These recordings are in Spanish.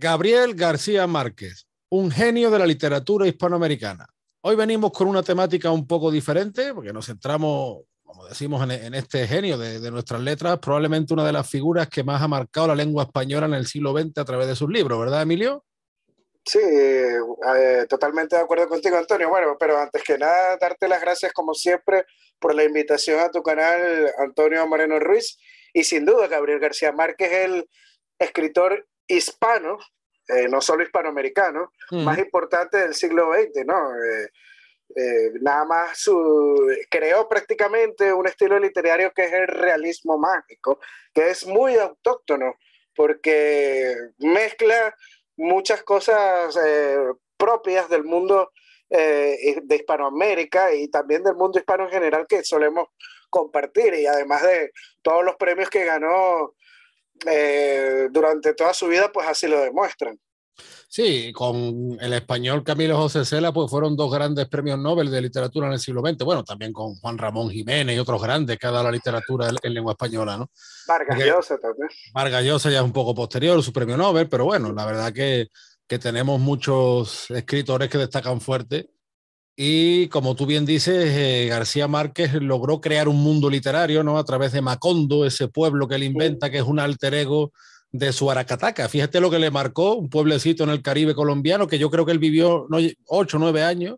Gabriel García Márquez, un genio de la literatura hispanoamericana. Hoy venimos con una temática un poco diferente, porque nos centramos, como decimos, en, este genio de, nuestras letras, probablemente una de las figuras que más ha marcado la lengua española en el siglo XX a través de sus libros, ¿verdad, Emilio? Sí, eh, totalmente de acuerdo contigo, Antonio. Bueno, pero antes que nada, darte las gracias, como siempre, por la invitación a tu canal, Antonio Moreno Ruiz. Y sin duda, Gabriel García Márquez, el escritor hispano, eh, no solo hispanoamericano, mm. más importante del siglo XX, ¿no? Eh, eh, nada más creó prácticamente un estilo literario que es el realismo mágico, que es muy autóctono, porque mezcla muchas cosas propias del mundo de Hispanoamérica y también del mundo hispano en general que solemos compartir, y además de todos los premios que ganó eh, durante toda su vida, pues así lo demuestran. Sí, con el español Camilo José Cela, pues fueron dos grandes premios Nobel de literatura en el siglo XX. Bueno, también con Juan Ramón Jiménez y otros grandes que ha dado la literatura en lengua española, ¿no? Vargas también. Vargas ya es un poco posterior su premio Nobel, pero bueno, la verdad que, que tenemos muchos escritores que destacan fuerte y como tú bien dices, eh, García Márquez logró crear un mundo literario, ¿no? A través de Macondo, ese pueblo que él inventa, que es un alter ego de su Aracataca. Fíjate lo que le marcó, un pueblecito en el Caribe colombiano, que yo creo que él vivió ocho, nueve años,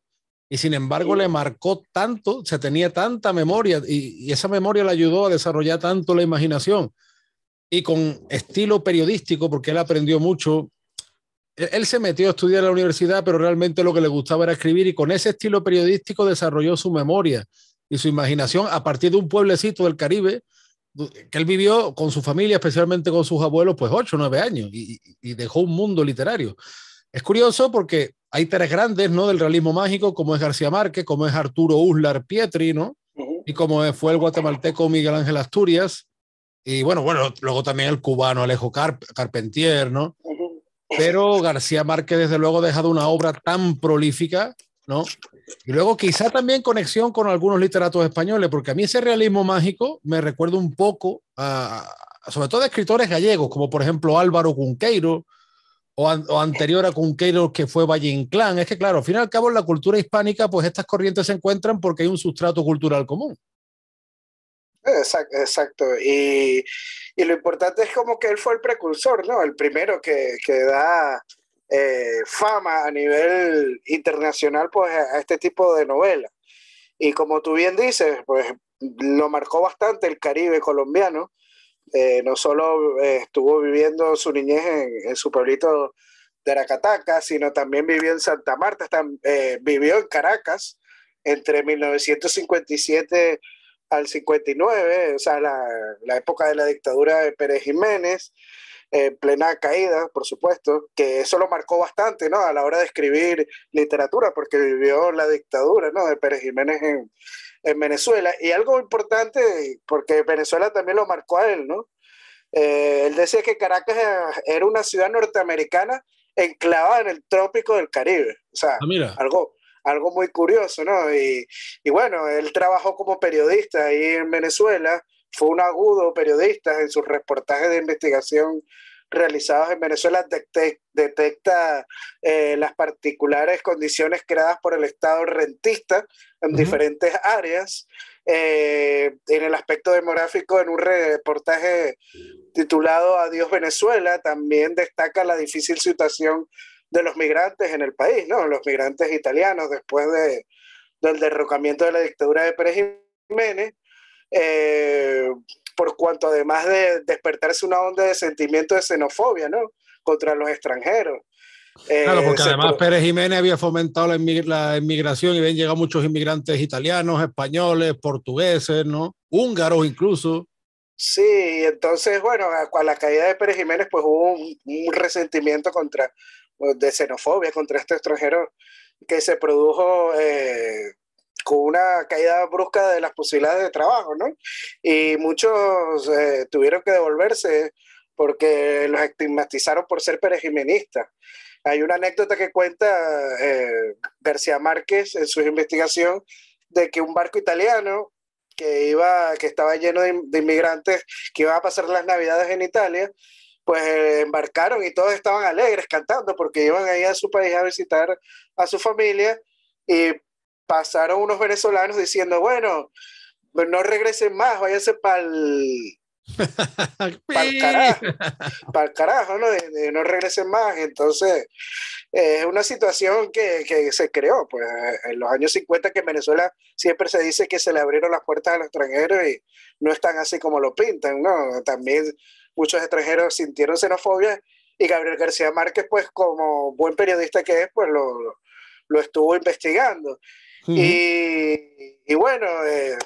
y sin embargo le marcó tanto, se tenía tanta memoria, y esa memoria le ayudó a desarrollar tanto la imaginación. Y con estilo periodístico, porque él aprendió mucho él se metió a estudiar en la universidad, pero realmente lo que le gustaba era escribir y con ese estilo periodístico desarrolló su memoria y su imaginación a partir de un pueblecito del Caribe que él vivió con su familia, especialmente con sus abuelos, pues ocho, nueve años y, dejó un mundo literario. Es curioso porque hay tres grandes, ¿no? Del realismo mágico, como es García Márquez, como es Arturo Uslar Pietri, ¿no? Y como fue el guatemalteco Miguel Ángel Asturias. Y bueno, bueno, luego también el cubano Alejo Carpentier, ¿no? pero García Márquez desde luego ha dejado una obra tan prolífica, ¿no? Y luego quizá también conexión con algunos literatos españoles, porque a mí ese realismo mágico me recuerda un poco a, sobre todo a escritores gallegos, como por ejemplo Álvaro Cunqueiro, o, anterior a Cunqueiro que fue Valle Inclán. Es que claro, al fin y al cabo en la cultura hispánica, pues estas corrientes se encuentran porque hay un sustrato cultural común. Exacto, Y, lo importante es como que él fue el precursor, ¿no? El primero que, da eh, fama a nivel internacional pues, a este tipo de novela Y como tú bien dices, pues lo marcó bastante el Caribe colombiano. Eh, no solo eh, estuvo viviendo su niñez en, su pueblito de Aracataca, sino también vivió en Santa Marta, vivió en Caracas entre 1957 al 59, o sea, la, época de la dictadura de Pérez Jiménez, en eh, plena caída, por supuesto, que eso lo marcó bastante, ¿no? A la hora de escribir literatura, porque vivió la dictadura, ¿no? De Pérez Jiménez en, Venezuela. Y algo importante, porque Venezuela también lo marcó a él, ¿no? Eh, él decía que Caracas era una ciudad norteamericana enclavada en el trópico del Caribe. O sea, ah, algo algo muy curioso, ¿no? Y, bueno, él trabajó como periodista ahí en Venezuela, fue un agudo periodista en sus reportajes de investigación realizados en Venezuela detecta eh, las particulares condiciones creadas por el Estado rentista en diferentes áreas. Eh, en el aspecto demográfico, en un reportaje titulado Adiós Venezuela, también destaca la difícil situación de los migrantes en el país, ¿no? Los migrantes italianos después de, del derrocamiento de la dictadura de Pérez Jiménez, eh, por cuanto además de despertarse una onda de sentimiento de xenofobia, ¿no? Contra los extranjeros. Eh, claro, porque además Pérez Jiménez había fomentado la, inmigración y habían llegado muchos inmigrantes italianos, españoles, portugueses, ¿no? Húngaros incluso. Sí, entonces, bueno, a, la caída de Pérez Jiménez, pues hubo un resentimiento contra de xenofobia contra este extranjero que se produjo eh, con una caída brusca de las posibilidades de trabajo, ¿no? Y muchos eh, tuvieron que devolverse porque los estigmatizaron por ser perejimenistas. Hay una anécdota que cuenta eh, García Márquez en su investigación de que un barco italiano que, iba, que estaba lleno de, de inmigrantes que iba a pasar las navidades en Italia, pues eh, embarcaron y todos estaban alegres cantando porque iban ahí a su país a visitar a su familia y pasaron unos venezolanos diciendo, bueno, no regresen más, váyanse para el carajo, pa'l carajo, ¿no? no regresen más. Entonces, es una situación que, se creó, pues, eh, en los años 50 que en Venezuela siempre se dice que se le abrieron las puertas a los extranjeros y no están así como lo pintan, ¿no? También muchos extranjeros sintieron xenofobia y Gabriel García Márquez, pues como buen periodista que es, pues lo, estuvo investigando. y, bueno, eh,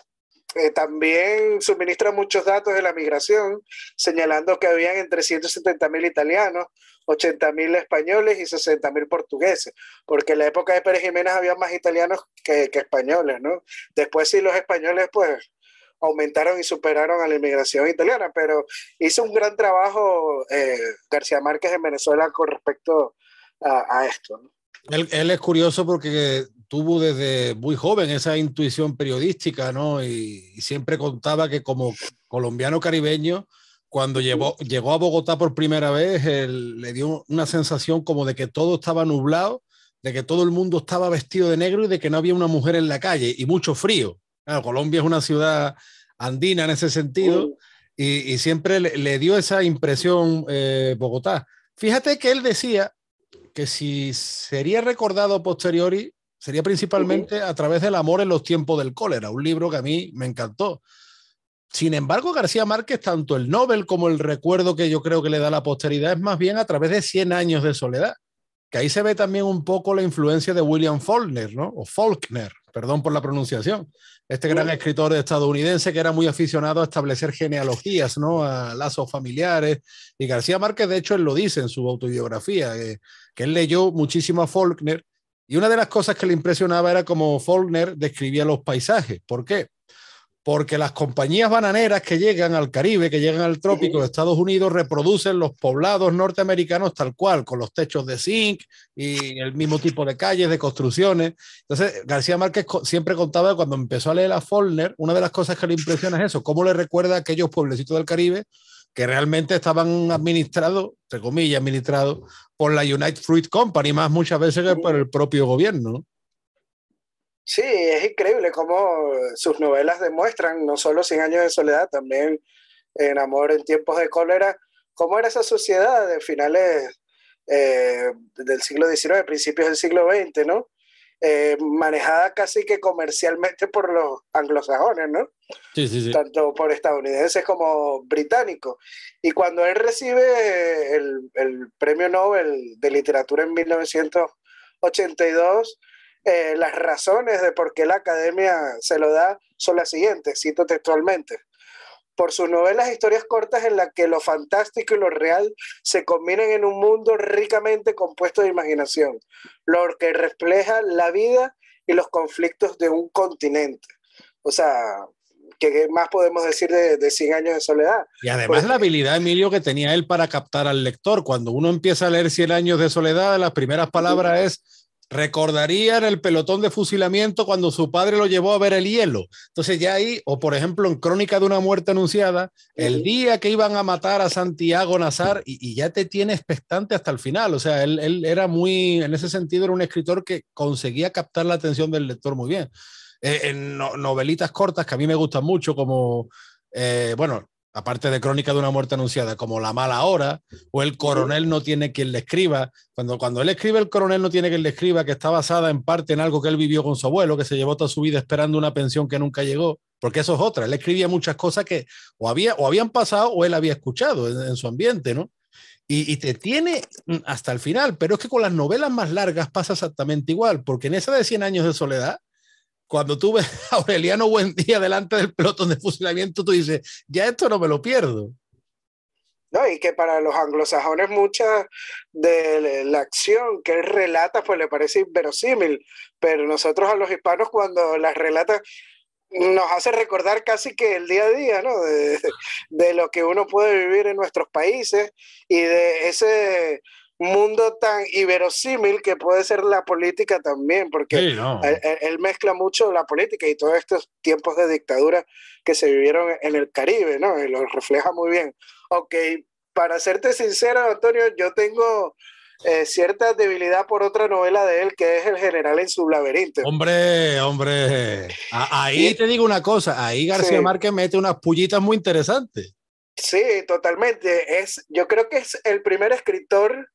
eh, también suministra muchos datos de la migración, señalando que habían entre 170.000 italianos, 80.000 españoles y 60.000 portugueses, porque en la época de Pérez Jiménez había más italianos que, que, españoles, ¿no? Después sí los españoles, pues aumentaron y superaron a la inmigración italiana, pero hizo un gran trabajo eh, García Márquez en Venezuela con respecto a, esto. Él, es curioso porque tuvo desde muy joven esa intuición periodística, ¿no? Y, siempre contaba que como colombiano caribeño, cuando llegó a Bogotá por primera vez, le dio una sensación como de que todo estaba nublado, de que todo el mundo estaba vestido de negro y de que no había una mujer en la calle y mucho frío. Colombia es una ciudad andina en ese sentido mm. y, siempre le, dio esa impresión eh, Bogotá. Fíjate que él decía que si sería recordado posteriori, sería principalmente a través del amor en los tiempos del cólera, un libro que a mí me encantó. Sin embargo, García Márquez, tanto el Nobel como el recuerdo que yo creo que le da la posteridad es más bien a través de 100 años de soledad, que ahí se ve también un poco la influencia de William Faulkner, ¿no? O Faulkner perdón por la pronunciación, este gran escritor estadounidense que era muy aficionado a establecer genealogías, ¿no? A lazos familiares. Y García Márquez, de hecho, él lo dice en su autobiografía, eh, que él leyó muchísimo a Faulkner. Y una de las cosas que le impresionaba era cómo Faulkner describía los paisajes. ¿Por qué? porque las compañías bananeras que llegan al Caribe, que llegan al trópico de Estados Unidos, reproducen los poblados norteamericanos tal cual, con los techos de zinc y el mismo tipo de calles, de construcciones. Entonces, García Márquez siempre contaba cuando empezó a leer a Follner, una de las cosas que le impresiona es eso, cómo le recuerda a aquellos pueblecitos del Caribe que realmente estaban administrados, entre comillas, administrados por la United Fruit Company, más muchas veces que por el propio gobierno. Sí, es increíble cómo sus novelas demuestran, no solo 100 años de soledad, también en Amor en tiempos de cólera, cómo era esa sociedad de finales eh, del siglo XIX, principios del siglo XX, ¿no? Eh, manejada casi que comercialmente por los anglosajones, ¿no? Sí, sí, sí. Tanto por estadounidenses como británicos. Y cuando él recibe el premio Nobel de literatura en 1982, eh, las razones de por qué la academia se lo da son las siguientes, cito textualmente. Por sus novelas e historias cortas en las que lo fantástico y lo real se combinan en un mundo ricamente compuesto de imaginación, lo que refleja la vida y los conflictos de un continente. O sea, ¿qué más podemos decir de, de 100 años de soledad? Y además pues, la habilidad, Emilio, que tenía él para captar al lector. Cuando uno empieza a leer 100 años de soledad, las primeras palabras es recordaría el pelotón de fusilamiento cuando su padre lo llevó a ver el hielo. Entonces ya ahí, o por ejemplo en Crónica de una muerte anunciada, el día que iban a matar a Santiago Nazar, y, ya te tiene expectante hasta el final. O sea, él, era muy, en ese sentido, era un escritor que conseguía captar la atención del lector muy bien. Eh, en novelitas cortas que a mí me gustan mucho, como, eh, bueno, aparte de Crónica de una muerte anunciada, como La mala hora, o El coronel no tiene quien le escriba. Cuando, cuando él escribe El coronel no tiene quien le escriba, que está basada en parte en algo que él vivió con su abuelo, que se llevó toda su vida esperando una pensión que nunca llegó, porque eso es otra. Él escribía muchas cosas que o, había, o habían pasado o él había escuchado en, su ambiente, ¿no? Y, y, te tiene mm, hasta el final, pero es que con las novelas más largas pasa exactamente igual, porque en esa de 100 años de soledad, cuando tú ves a Aureliano Buendía delante del pelotón de fusilamiento, tú dices, ya esto no me lo pierdo. No, y que para los anglosajones mucha de la acción que él relata pues le parece inverosímil, pero nosotros a los hispanos cuando las relata nos hace recordar casi que el día a día, ¿no? de, lo que uno puede vivir en nuestros países y de ese mundo tan iberosímil que puede ser la política también, porque él, mezcla mucho la política y todos estos tiempos de dictadura que se vivieron en el Caribe, ¿no? Y lo refleja muy bien. Ok, para serte sincero, Antonio, yo tengo eh, cierta debilidad por otra novela de él, que es El General en su laberinto. Hombre, hombre, ahí te digo una cosa, ahí García Márquez mete unas pullitas muy interesantes. Sí, totalmente. Es, yo creo que es el primer escritor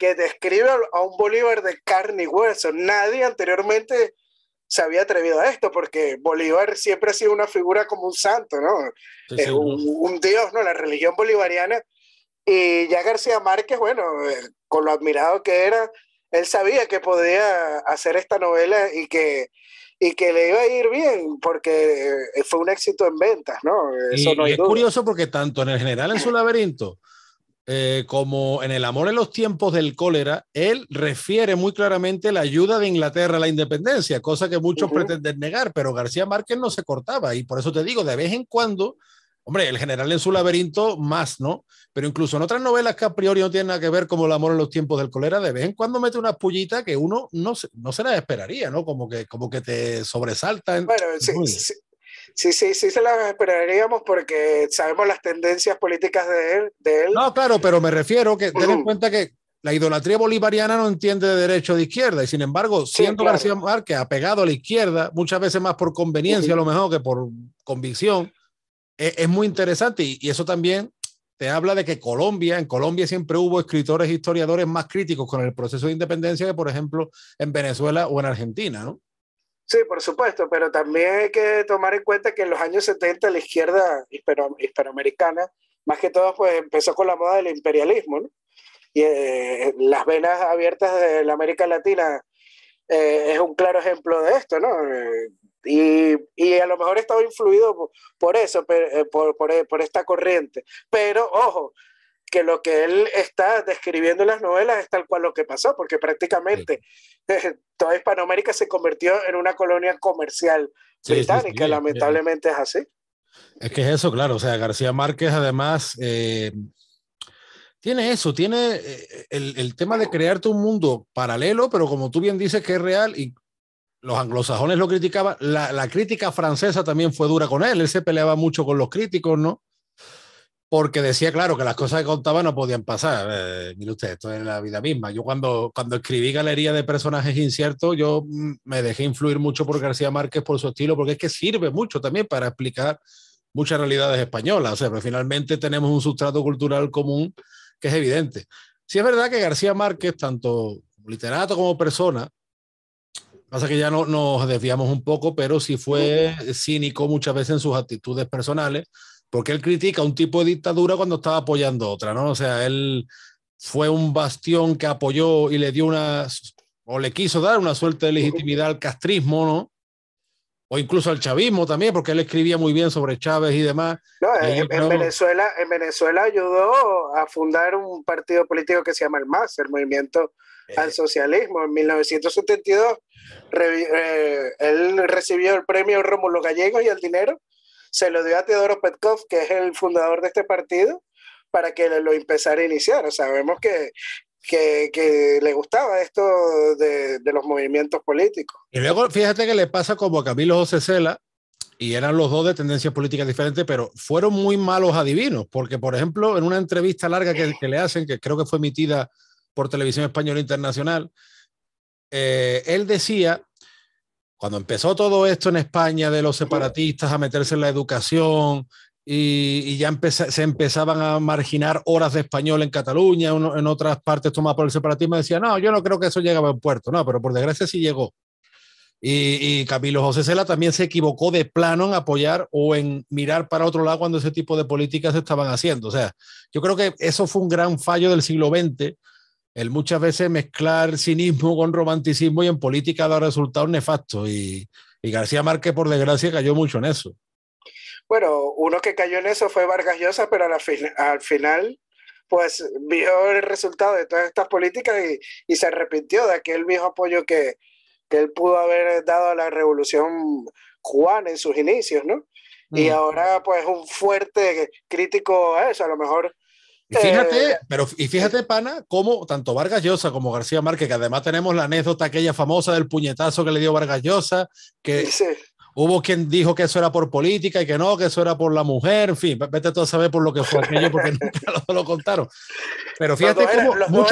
que describe a un Bolívar de carne y hueso. Nadie anteriormente se había atrevido a esto, porque Bolívar siempre ha sido una figura como un santo, ¿no? es un, dios, ¿no? La religión bolivariana. Y ya García Márquez, bueno, eh, con lo admirado que era, él sabía que podía hacer esta novela y que, y que le iba a ir bien, porque eh, fue un éxito en ventas, ¿no? Eso y, no es curioso porque tanto en el general en su laberinto eh, como en El amor en los tiempos del cólera, él refiere muy claramente la ayuda de Inglaterra a la independencia, cosa que muchos pretenden negar, pero García Márquez no se cortaba. Y por eso te digo, de vez en cuando, hombre, el general en su laberinto más, ¿no? Pero incluso en otras novelas que a priori no tienen nada que ver, como El amor en los tiempos del cólera, de vez en cuando mete una pullita que uno no se, no se la esperaría, ¿no? Como que, como que te sobresalta. Bueno, sí, sí, sí, sí, sí se las esperaríamos porque sabemos las tendencias políticas de él. No, claro, pero me refiero que ten en mm. cuenta que la idolatría bolivariana no entiende de derecho de izquierda y sin embargo, siendo García Márquez apegado a la izquierda, muchas veces más por conveniencia a lo mejor que por convicción, e, es, muy interesante y, y eso también te habla de que Colombia, en Colombia siempre hubo escritores e historiadores más críticos con el proceso de independencia que, por ejemplo, en Venezuela o en Argentina, ¿no? Sí, por supuesto, pero también hay que tomar en cuenta que en los años 70 la izquierda hispanoamericana, más que todo, pues empezó con la moda del imperialismo, ¿no? Y eh, las venas abiertas de la América Latina eh, es un claro ejemplo de esto, ¿no? Eh, y, y, a lo mejor estaba influido por, eso, por, por, por, esta corriente. Pero ojo, que lo que él está describiendo en las novelas es tal cual lo que pasó, porque prácticamente toda Hispanoamérica se convirtió en una colonia comercial británica, lamentablemente es así. Es que es eso, claro, o sea, García Márquez además eh, tiene eso, tiene eh, el, el, tema de crearte un mundo paralelo, pero como tú bien dices que es real y los anglosajones lo criticaban, la, la crítica francesa también fue dura con él, él se peleaba mucho con los críticos, ¿no? porque decía, claro, que las cosas que contaba no podían pasar. Eh, mire usted, esto es la vida misma. Yo cuando, cuando escribí Galería de Personajes Inciertos, yo mm, me dejé influir mucho por García Márquez, por su estilo, porque es que sirve mucho también para explicar muchas realidades españolas. O sea, pero finalmente tenemos un sustrato cultural común que es evidente. Si es verdad que García Márquez, tanto literato como persona, pasa que ya no, nos desviamos un poco, pero sí fue cínico muchas veces en sus actitudes personales porque él critica un tipo de dictadura cuando estaba apoyando otra, ¿no? O sea, él fue un bastión que apoyó y le dio una, o le quiso dar una suerte de legitimidad al castrismo, ¿no? O incluso al chavismo también, porque él escribía muy bien sobre Chávez y demás. No, en, Venezuela, ayudó a fundar un partido político que se llama el MAS, el Movimiento eh. al Socialismo. En 1972 eh, él recibió el premio Rómulo Gallegos y el dinero se lo dio a Teodoro Petkov, que es el fundador de este partido, para que lo empezara a iniciar. sabemos que, que, le gustaba esto de, los movimientos políticos. Y luego fíjate que le pasa como a Camilo José Cela, y eran los dos de tendencias políticas diferentes, pero fueron muy malos adivinos, porque por ejemplo, en una entrevista larga que, le hacen, que creo que fue emitida por Televisión Española Internacional, eh, él decía cuando empezó todo esto en España de los separatistas a meterse en la educación y, ya se empezaban a marginar horas de español en Cataluña, en otras partes tomadas por el separatismo, decía, no, yo no creo que eso llegaba a buen puerto, no, pero por desgracia sí llegó. Y, y, Camilo José Cela también se equivocó de plano en apoyar o en mirar para otro lado cuando ese tipo de políticas se estaban haciendo. O sea, yo creo que eso fue un gran fallo del siglo XX el muchas veces mezclar cinismo con romanticismo y en política da resultados nefastos. Y, García Márquez, por desgracia, cayó mucho en eso. Bueno, uno que cayó en eso fue Vargas Llosa, pero al, final pues vio el resultado de todas estas políticas y, se arrepintió de aquel mismo apoyo que, él pudo haber dado a la revolución Juan en sus inicios, ¿no? Y mm. ahora pues un fuerte crítico a eso, a lo mejor y fíjate, eh, pero y fíjate, eh. pana, como tanto Vargas Llosa como García Márquez, que además tenemos la anécdota aquella famosa del puñetazo que le dio Vargas Llosa, que hubo quien dijo que eso era por política y que no, que eso era por la mujer, en fin, vete tú a saber por lo que fue aquello, porque nunca lo, lo, contaron. Pero fíjate los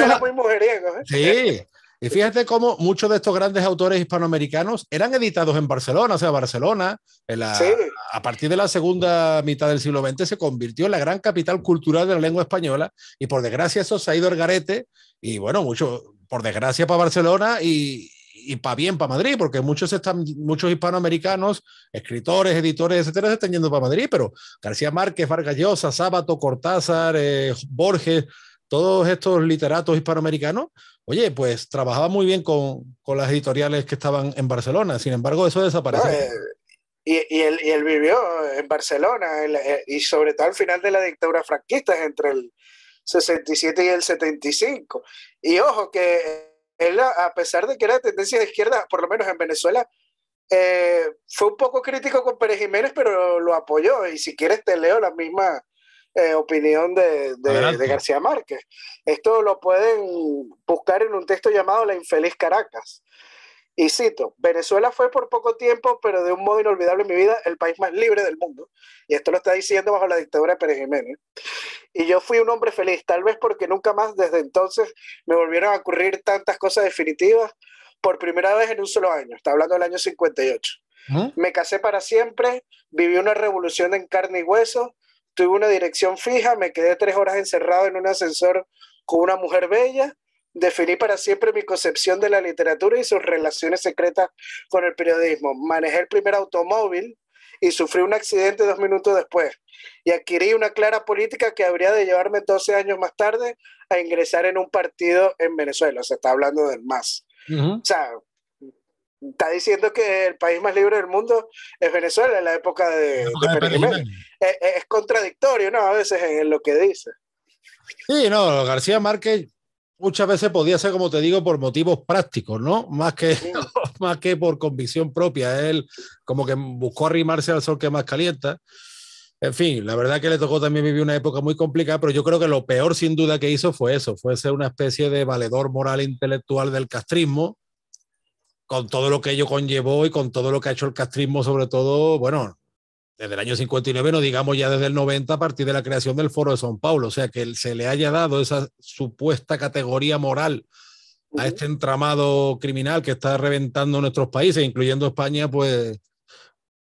Eran, ¿eh? Sí. Y fíjate cómo muchos de estos grandes autores hispanoamericanos eran editados en Barcelona, o sea, Barcelona, en a partir de la segunda mitad del siglo XX se convirtió en la gran capital cultural de la lengua española y por desgracia eso se ha ido al garete y bueno, mucho, por desgracia para Barcelona y, para bien para Madrid, porque muchos, están, muchos hispanoamericanos, escritores, editores, etcétera, se están yendo para Madrid, pero García Márquez, Vargas Llosa, Sábato, Cortázar, eh, Borges, todos estos literatos hispanoamericanos oye, pues trabajaba muy bien con, las editoriales que estaban en Barcelona, sin embargo eso desapareció. Eh, y, él, vivió en Barcelona eh, y sobre todo al final de la dictadura franquista, entre el 67 y el 75. Y ojo, que él, a pesar de que era de tendencia de izquierda, por lo menos en Venezuela, eh, fue un poco crítico con Pérez Jiménez, pero lo apoyó. Y si quieres te leo la misma eh, opinión de, García Márquez. Esto lo pueden buscar en un texto llamado La infeliz Caracas. Y cito, Venezuela fue por poco tiempo, pero de un modo inolvidable en mi vida, el país más libre del mundo. Y esto lo está diciendo bajo la dictadura de Pérez Jiménez. Y yo fui un hombre feliz, tal vez porque nunca más desde entonces me volvieron a ocurrir tantas cosas definitivas por primera vez en un solo año. Está hablando del año 58. ¿Mm? Me casé para siempre, viví una revolución en carne y hueso, tuve una dirección fija, me quedé tres horas encerrado en un ascensor con una mujer bella, definí para siempre mi concepción de la literatura y sus relaciones secretas con el periodismo. Manejé el primer automóvil y sufrí un accidente dos minutos después y adquirí una clara política que habría de llevarme 12 años más tarde a ingresar en un partido en Venezuela. Se está hablando del MAS. O sea, está diciendo que el país más libre del mundo es Venezuela en la época de, es, contradictorio, ¿no? A veces en lo que dice. Sí, no, García Márquez muchas veces podía ser, como te digo, por motivos prácticos, ¿no? Más que, más que por convicción propia. Él como que buscó arrimarse al sol que más calienta. En fin, la verdad que le tocó también vivir una época muy complicada, pero yo creo que lo peor sin duda que hizo fue eso, fue ser una especie de valedor moral intelectual del castrismo, con todo lo que ello conllevó y con todo lo que ha hecho el castrismo, sobre todo, bueno, desde el año 59, no digamos ya desde el 90, a partir de la creación del Foro de São Paulo. O sea, que se le haya dado esa supuesta categoría moral a este entramado criminal que está reventando nuestros países, incluyendo España, pues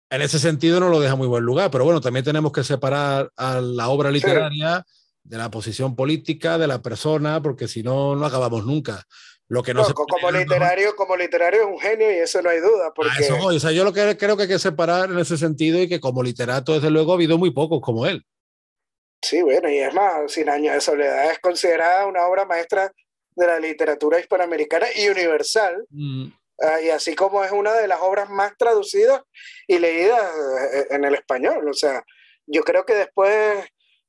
en ese sentido no lo deja muy buen lugar. Pero bueno, también tenemos que separar a la obra literaria de la posición política, de la persona, porque si no, no acabamos nunca. Lo que no, se como literario, como literario es un genio y eso no hay duda. Ah, porque... o sea, yo lo que creo que hay que separar en ese sentido y que como literato, desde luego, ha habido muy pocos como él. Sí, bueno, y es más, Sin años de soledad es considerada una obra maestra de la literatura hispanoamericana y universal. Mm. Ah, y así como es una de las obras más traducidas y leídas eh, en el español. O sea, yo creo que después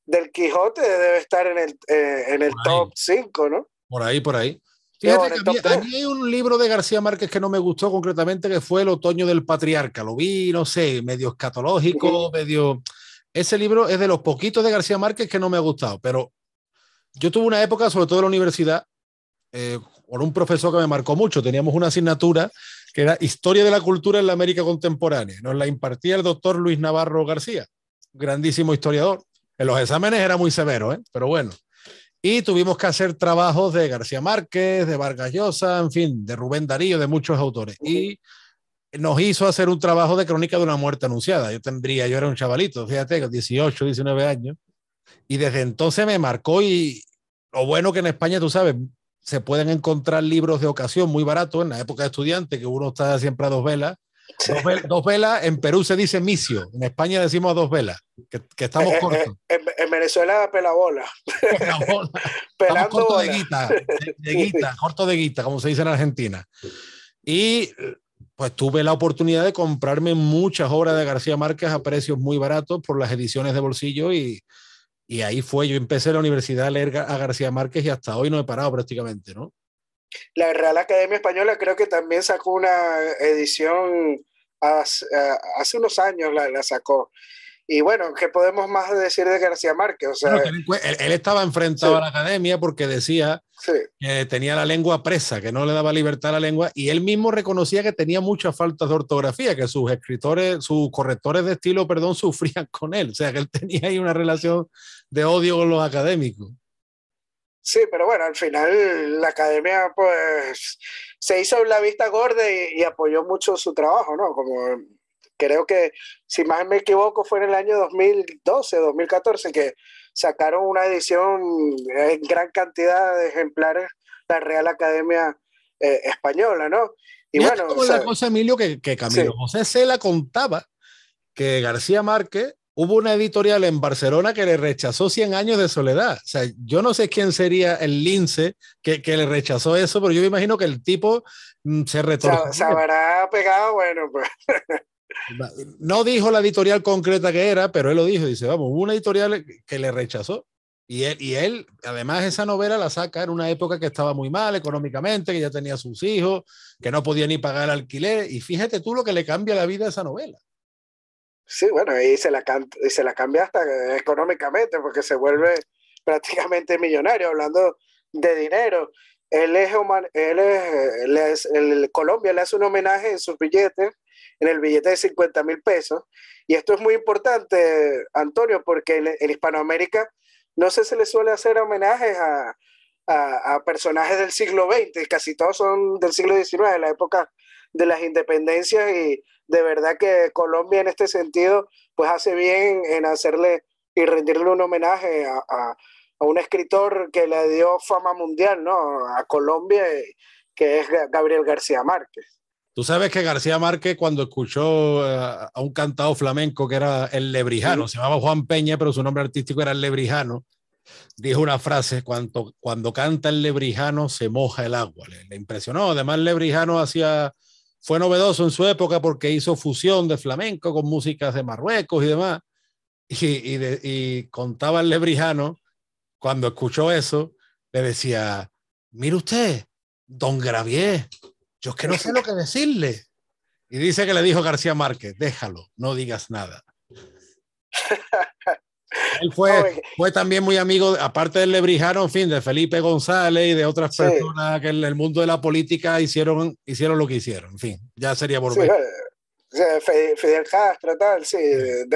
del Quijote debe estar en el, eh, en el top 5, ¿no? Por ahí, por ahí. Fíjate que hay un libro de García Márquez que no me gustó concretamente, que fue El otoño del patriarca. Lo vi, no sé, medio escatológico, medio... Ese libro es de los poquitos de García Márquez que no me ha gustado, pero yo tuve una época, sobre todo en la universidad, con eh, un profesor que me marcó mucho. Teníamos una asignatura que era Historia de la Cultura en la América Contemporánea. Nos la impartía el doctor Luis Navarro García, grandísimo historiador. En los exámenes era muy severo, ¿eh? pero bueno. Y tuvimos que hacer trabajos de García Márquez, de Vargas Llosa, en fin, de Rubén Darío, de muchos autores. Y nos hizo hacer un trabajo de crónica de una muerte anunciada. Yo tendría, yo era un chavalito, fíjate, 18, 19 años. Y desde entonces me marcó y lo bueno que en España, tú sabes, se pueden encontrar libros de ocasión muy baratos en la época de estudiante, que uno está siempre a dos velas Dos, velas, en Perú se dice misio, en España decimos dos velas, que, estamos eh, eh, cortos. Eh, en, Venezuela pelabola. Pelabola. bola. de guita, guita, corto de guita, como se dice en Argentina. Y pues tuve la oportunidad de comprarme muchas obras de García Márquez a precios muy baratos por las ediciones de bolsillo y, y ahí fue, yo empecé la universidad a leer a García Márquez y hasta hoy no he parado prácticamente, ¿no? La Real Academia Española creo que también sacó una edición hace, eh, unos años, la, sacó. Y bueno, ¿qué podemos más decir de García Márquez? O él, estaba enfrentado a la academia porque decía que tenía la lengua presa, que no le daba libertad a la lengua, y él mismo reconocía que tenía muchas faltas de ortografía, que sus escritores, sus correctores de estilo, perdón, sufrían con él. O sea, que él tenía ahí una relación de odio con los académicos. Sí, pero bueno, al final la academia pues se hizo la vista gorda y, apoyó mucho su trabajo, ¿no? Como creo que, si más me equivoco, fue en el año 2012, 2014 que sacaron una edición en gran cantidad de ejemplares la Real Academia eh, Española, ¿no? Y bueno, como la cosa, Emilio, que, que Camilo José Cela contaba que García Márquez hubo una editorial en Barcelona que le rechazó 100 años de soledad. O sea, yo no sé quién sería el lince que, le rechazó eso, pero yo me imagino que el tipo mm, se retorció. Se, habrá pegado, bueno, pues. No dijo la editorial concreta que era, pero él lo dijo. Dice, vamos, hubo una editorial que le rechazó. Y él, y él, además, esa novela la saca en una época que estaba muy mal económicamente, que ya tenía sus hijos, que no podía ni pagar alquiler. Y fíjate tú lo que le cambia la vida a esa novela. Sí, bueno, ahí se la, y se la cambia hasta económicamente porque se vuelve prácticamente millonario hablando de dinero. Él es, él el, Colombia le hace un homenaje en sus billetes, en el billete de 50 mil pesos. Y esto es muy importante, Antonio, porque en, Hispanoamérica no se, se le suele hacer homenajes a, a, personajes del siglo XX, casi todos son del siglo XIX, la época de las independencias y de verdad que Colombia en este sentido, pues hace bien en hacerle y rendirle un homenaje a, a, un escritor que le dio fama mundial, ¿no? A Colombia, que es Gabriel García Márquez. Tú sabes que García Márquez, cuando escuchó eh, a un cantado flamenco que era el Lebrijano, se llamaba Juan Peña, pero su nombre artístico era el Lebrijano, dijo una frase: cuando, cuando canta el Lebrijano se moja el agua. Le, le impresionó. Además, el Lebrijano hacía fue novedoso en su época porque hizo fusión de flamenco con músicas de Marruecos y demás. Y, y, contaba el lebrijano, cuando escuchó eso, le decía, mire usted, don Gravier, yo es que no sé lo que decirle. Y dice que le dijo García Márquez, déjalo, no digas nada. Él fue, eh, fue también muy amigo, aparte de Lebrijano, en fin, de Felipe González y de otras personas que en el mundo de la política hicieron, hicieron lo que hicieron. En fin, ya sería volver. Eh, Fidel Castro, tal, sí, eh,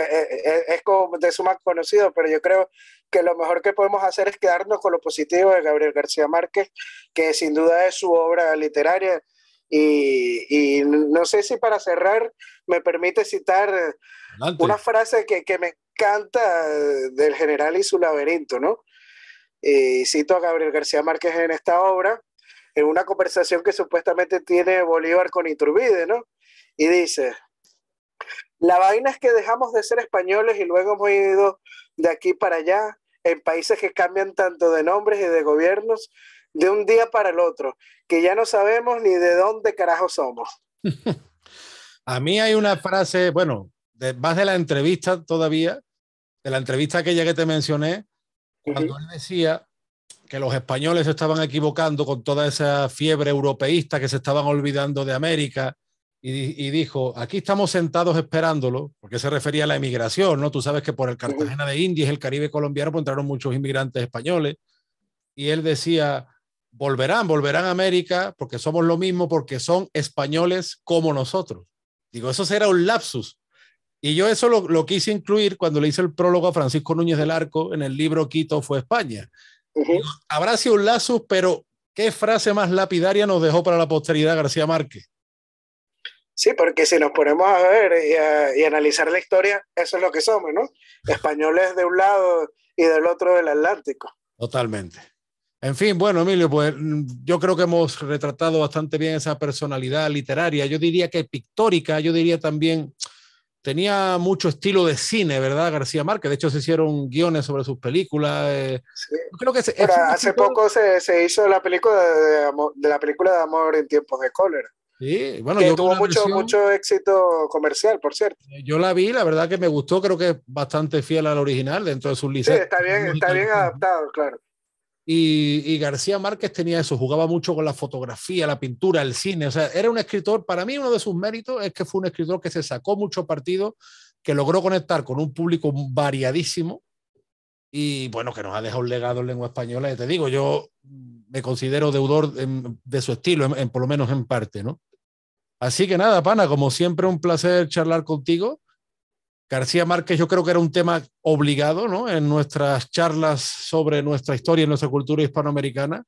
es como de su más conocido, pero yo creo que lo mejor que podemos hacer es quedarnos con lo positivo de Gabriel García Márquez, que sin duda es su obra literaria. Y, no sé si para cerrar me permite citar una frase que, que, me, canta eh, del general y su laberinto, ¿no? Eh, y cito a Gabriel García Márquez en esta obra, en una conversación que supuestamente tiene Bolívar con Iturbide, ¿no? Y dice, la vaina es que dejamos de ser españoles y luego hemos ido de aquí para allá, en países que cambian tanto de nombres y de gobiernos, de un día para el otro, que ya no sabemos ni de dónde carajo somos. A mí hay una frase, bueno, más de la entrevista todavía, de la entrevista aquella que te mencioné, cuando él decía que los españoles se estaban equivocando con toda esa fiebre europeísta que se estaban olvidando de América y, dijo, aquí estamos sentados esperándolo, porque se refería a la emigración, ¿no? Tú sabes que por el Cartagena de Indias, el Caribe colombiano, pues, entraron muchos inmigrantes españoles y él decía, volverán, volverán a América porque somos lo mismo, porque son españoles como nosotros. Digo, eso será un lapsus, y yo eso lo, quise incluir cuando le hice el prólogo a Francisco Núñez del Arco en el libro Quito fue España. Habrá sido un lazo, pero ¿qué frase más lapidaria nos dejó para la posteridad García Márquez? Sí, porque si nos ponemos a ver y, y analizar la historia, eso es lo que somos, ¿no? Españoles de un lado y del otro del Atlántico. Totalmente. En fin, bueno, Emilio, pues yo creo que hemos retratado bastante bien esa personalidad literaria, yo diría que pictórica, yo diría también tenía mucho estilo de cine, ¿verdad, García Márquez? De hecho, se hicieron guiones sobre sus películas. Eh, creo que hace poco se, hizo la película de, amor, la película de amor en tiempos de cólera. Sí, bueno, tuvo mucho, mucho éxito comercial, por cierto. Eh, yo la vi, la verdad que me gustó, creo que es bastante fiel al original dentro de sus licencias. Sí, está bien, está bien adaptado, claro. Y, García Márquez tenía eso, jugaba mucho con la fotografía, la pintura, el cine. O sea, era un escritor, para mí uno de sus méritos es que fue un escritor que se sacó mucho partido, que logró conectar con un público variadísimo y bueno, que nos ha dejado un legado en lengua española. Y te digo, yo me considero deudor de su estilo, por lo menos en parte, ¿no? Así que nada, pana, como siempre, un placer charlar contigo. García Márquez yo creo que era un tema obligado ¿no? en nuestras charlas sobre nuestra historia y nuestra cultura hispanoamericana.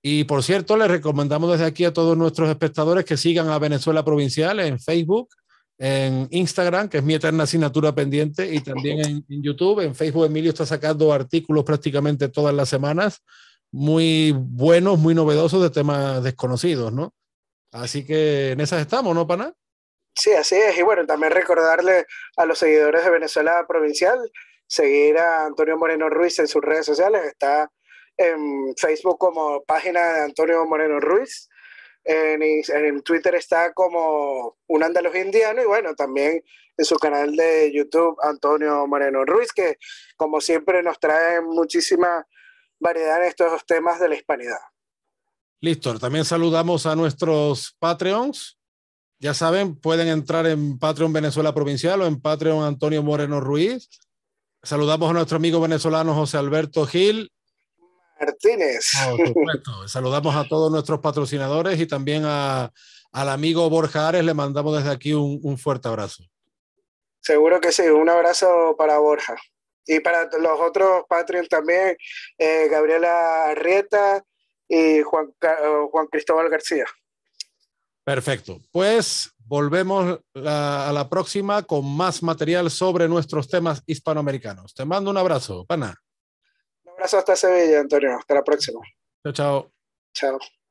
Y por cierto, les recomendamos desde aquí a todos nuestros espectadores que sigan a Venezuela Provincial en Facebook, en Instagram, que es mi eterna asignatura pendiente, y también en, en YouTube. En Facebook Emilio está sacando artículos prácticamente todas las semanas, muy buenos, muy novedosos de temas desconocidos, ¿no? Así que en esas estamos, ¿no, Pana? Sí, así es. Y bueno, también recordarle a los seguidores de Venezuela Provincial, seguir a Antonio Moreno Ruiz en sus redes sociales. Está en Facebook como página de Antonio Moreno Ruiz. En, Twitter está como un andaluz indiano y bueno, también en su canal de YouTube Antonio Moreno Ruiz, que como siempre nos trae muchísima variedad en estos temas de la hispanidad. Listo, también saludamos a nuestros Patreons. Ya saben, pueden entrar en Patreon Venezuela Provincial o en Patreon Antonio Moreno Ruiz. Saludamos a nuestro amigo venezolano José Alberto Gil. Martínez. Ah, Saludamos a todos nuestros patrocinadores y también al amigo Borja Ares. Le mandamos desde aquí un, fuerte abrazo. Seguro que sí. Un abrazo para Borja. Y para los otros Patreon también, eh, Gabriela Rieta y Juan, Juan Cristóbal García. Perfecto. Pues volvemos a la próxima con más material sobre nuestros temas hispanoamericanos. Te mando un abrazo, pana. Un abrazo hasta Sevilla, Antonio. Hasta la próxima. Chao, chao. Chao.